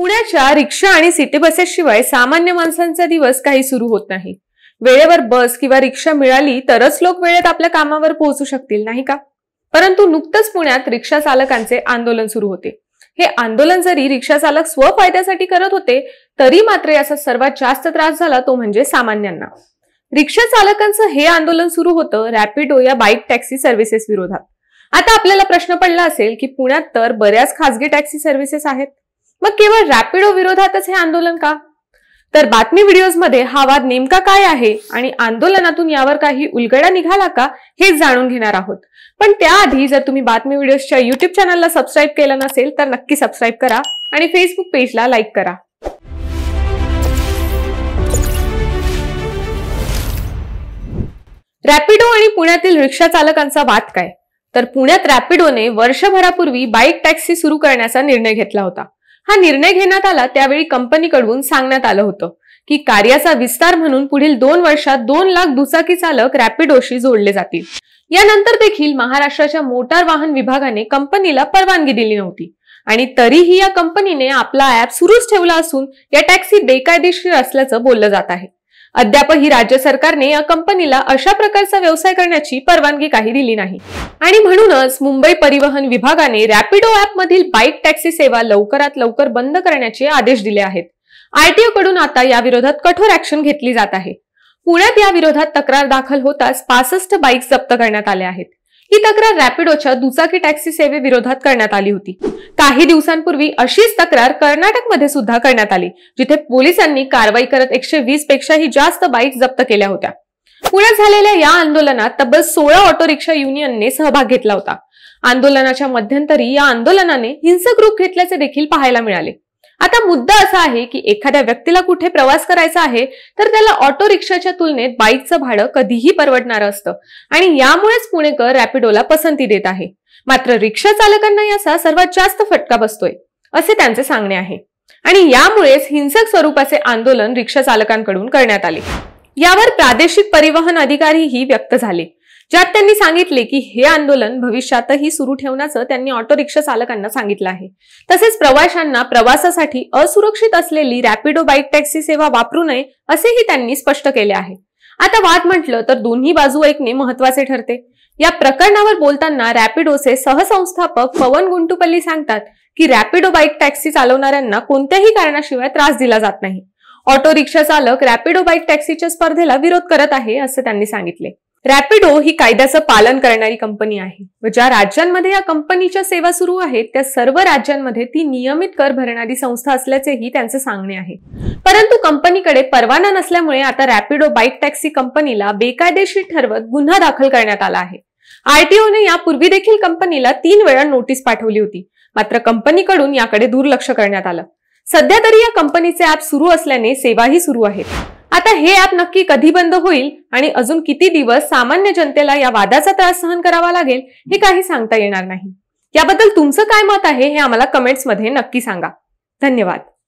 पुण्याच्या रिक्षा आणि सिटी बसेसशिवाय सामान्य माणसांचा दिवस काही सुरू होत नाही वेळेवर बस किंवा रिक्षा मिळाली तरच लोक वेळेत आपल्या कामावर पोहोचू शकतील नाही का परंतु नुकतंच पुण्यात रिक्षा चालकांचे आंदोलन सुरू होते हे आंदोलन जरी रिक्षा चालक स्वफायद्यासाठी करत होते तरी मात्र याचा सर्वात जास्त त्रास झाला तो म्हणजे सामान्यांना रिक्षा चालकांचं हे आंदोलन सुरू होतं रॅपिडो या बाईक टॅक्सी सर्व्हिसेस विरोधात आता आपल्याला प्रश्न पडला असेल की पुण्यात तर बऱ्याच खासगी टॅक्सी सर्व्हिसेस आहेत मग केवळ रॅपिडो विरोधातच हे आंदोलन का तर बातमी मध्ये हा वाद नेमका काय आहे आणि आंदोलनातून यावर काही उलगडा निघाला का हे जाणून घेणार आहोत पण त्याआधी जर तुम्ही बातमी व्हिडिओजच्या युट्यूब चॅनलला सबस्क्राईब केलं नसेल तर नक्की सबस्क्राईब करा आणि फेसबुक पेजला लाईक करा रॅपिडो आणि पुण्यातील रिक्षा चालकांचा वाद काय तर पुण्यात रॅपिडोने वर्षभरापूर्वी बाईक टॅक्सी सुरू करण्याचा निर्णय घेतला होता हा निर्णय घेण्यात आला त्यावेळी कंपनीकडून सांगण्यात आलं होतं की कार्याचा विस्तार म्हणून पुढील दोन वर्षात दोन लाख दुचाकी चालक रॅपिडोशी जोडले जातील यानंतर देखील महाराष्ट्राच्या मोटार वाहन विभागाने कंपनीला परवानगी दिली नव्हती आणि तरीही या कंपनीने आपला ऍप सुरूच ठेवला असून या टॅक्सी बेकायदेशीर असल्याचं बोललं जात आहे अद्यापही राज्य सरकारने या कंपनीला अशा प्रकारचा व्यवसाय करण्याची परवानगी काही दिली नाही आणि म्हणूनच मुंबई परिवहन विभागाने रॅपिडो ऍप मधील बाईक टॅक्सी सेवा लवकरात लवकर बंद करण्याचे आदेश दिले आहेत आरटीओ कडून आता या विरोधात कठोर ऍक्शन घेतली जात आहे पुण्यात या विरोधात तक्रार दाखल होताच पासष्ट बाईक जप्त करण्यात आल्या आहेत ही तक्रार रॅपिडोच्या दुचाकी टॅक्सी सेवेविरोधात करण्यात आली होती काही दिवसांपूर्वी अशीच तक्रार कर्नाटकमध्ये सुद्धा करण्यात आली जिथे पोलिसांनी कारवाई करत एकशे वीस पेक्षाही जास्त बाईक जप्त केल्या होत्या पुण्यात झालेल्या या आंदोलनात तब्बल सोळा ऑटो रिक्षा युनियनने सहभाग घेतला होता आंदोलनाच्या मध्यंतरी या आंदोलनाने हिंसक रूप घेतल्याचे देखील पाहायला मिळाले आता मुद्दा असा आहे की एखाद्या व्यक्तीला कुठे प्रवास करायचा आहे तर त्याला ऑटो रिक्षाच्या तुलनेत बाईकचं भाडं कधीही परवडणारं असतं आणि यामुळेच पुणेकर रॅपिडोला पसंती देत आहे मात्र रिक्षा चालकांना याचा सर्वात जास्त फटका बसतोय असे त्यांचे सांगणे आहे आणि यामुळेच हिंसक स्वरूपाचे आंदोलन रिक्षा चालकांकडून करण्यात आले यावर प्रादेशिक परिवहन अधिकारीही व्यक्त झाले ज्यात त्यांनी सांगितले की हे आंदोलन भविष्यातही सुरू ठेवण्याचं त्यांनी ऑटो रिक्षा चालकांना सांगितलं आहे तसेच प्रवाशांना प्रवासासाठी असुरक्षित असलेली रॅपिडो बाईक टॅक्सी सेवा वापरू नये असेही त्यांनी स्पष्ट केले आहे आता वाद म्हटलं तर दोन्ही बाजू ऐकणे महत्वाचे ठरते या प्रकरणावर बोलताना रॅपिडोचे सहसंस्थापक पवन गुंटुपल्ली सांगतात की रॅपिडो बाईक टॅक्सी चालवणाऱ्यांना कोणत्याही कारणाशिवाय त्रास दिला जात नाही ऑटो रिक्षा चालक रॅपिडो बाईक टॅक्सीच्या स्पर्धेला विरोध करत आहे असं त्यांनी सांगितले रॅपिडो ही कायद्याचं पालन करणारी कंपनी आहे व ज्या राज्यांमध्ये या कंपनीच्या सेवा सुरू आहेत त्या सर्व राज्यांमध्ये ती नियमित कर भरणारी संस्था असल्याचेही त्यांचे सांगणे आहे परंतु कंपनीकडे परवाना नसल्यामुळे आता रॅपिडो बाईक टॅक्सी कंपनीला बेकायदेशीर ठरवत गुन्हा दाखल करण्यात आला आहे आरटीओने यापूर्वी देखील कंपनीला तीन वेळा नोटीस पाठवली होती मात्र कंपनीकडून याकडे दुर्लक्ष करण्यात आलं सध्या तरी या कंपनीचे ऍप सुरू असल्याने सेवाही सुरू आहेत हे ऍप नक्की कधी बंद होईल आणि अजून किती दिवस सामान्य जनतेला या वादाचा त्रास सहन करावा लागेल हे काही सांगता येणार नाही याबद्दल तुमचं काय मत आहे हे आम्हाला कमेंट्समध्ये नक्की सांगा धन्यवाद